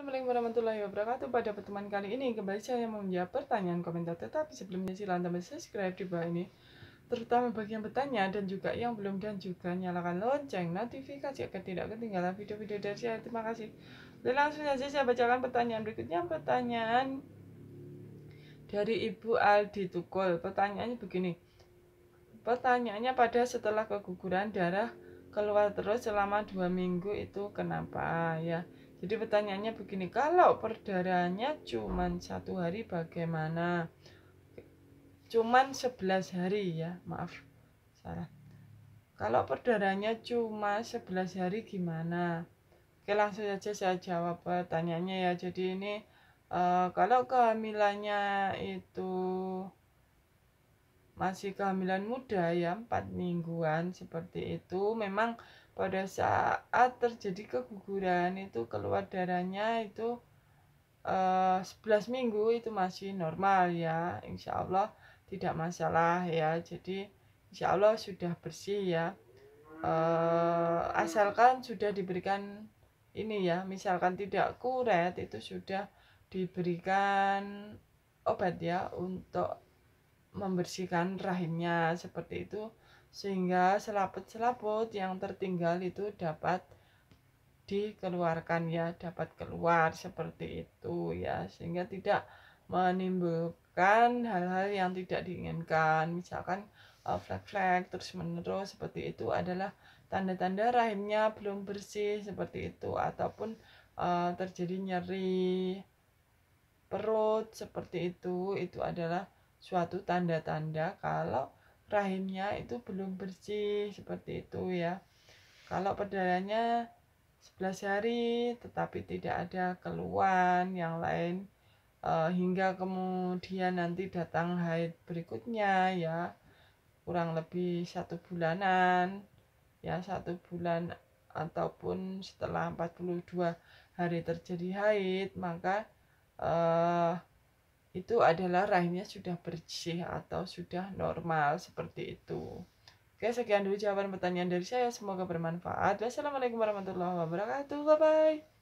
Assalamualaikum warahmatullahi wabarakatuh Pada pertemuan kali ini kembali saya menjawab pertanyaan komentar Tetapi sebelumnya silahkan tambah subscribe di bawah ini Terutama bagi yang bertanya dan juga yang belum Dan juga nyalakan lonceng notifikasi Agar tidak ketinggalan video-video dari saya Terima kasih Dan langsung saja saya bacakan pertanyaan berikutnya Pertanyaan dari Ibu Aldi Tukul Pertanyaannya begini Pertanyaannya pada setelah keguguran darah keluar terus selama dua minggu itu kenapa ya jadi pertanyaannya begini, kalau perdarahannya cuma satu hari bagaimana? Cuman 11 hari ya, maaf salah. Kalau perdarahannya cuma 11 hari gimana? Oke langsung saja saya jawab pertanyaannya ya. Jadi ini uh, kalau kehamilannya itu masih kehamilan muda ya, 4 mingguan seperti itu, memang pada saat terjadi keguguran itu keluar darahnya itu uh, eh, 11 minggu itu masih normal ya insya Allah tidak masalah ya jadi insya Allah sudah bersih ya uh, asalkan sudah diberikan ini ya misalkan tidak kuret itu sudah diberikan obat ya untuk membersihkan rahimnya seperti itu sehingga selaput-selaput yang tertinggal itu dapat dikeluarkan ya dapat keluar seperti itu ya sehingga tidak menimbulkan hal-hal yang tidak diinginkan misalkan eh, flek-flek terus menerus seperti itu adalah tanda-tanda rahimnya belum bersih seperti itu ataupun uh, terjadi nyeri perut seperti itu itu adalah suatu tanda-tanda kalau rahimnya itu belum bersih seperti itu ya kalau perdarahannya 11 hari tetapi tidak ada keluhan yang lain e, hingga kemudian nanti datang haid berikutnya ya kurang lebih satu bulanan ya satu bulan ataupun setelah 42 hari terjadi haid maka eh, itu adalah rahimnya sudah bersih atau sudah normal seperti itu. Oke, sekian dulu jawaban pertanyaan dari saya. Semoga bermanfaat. Wassalamualaikum warahmatullahi wabarakatuh. Bye-bye.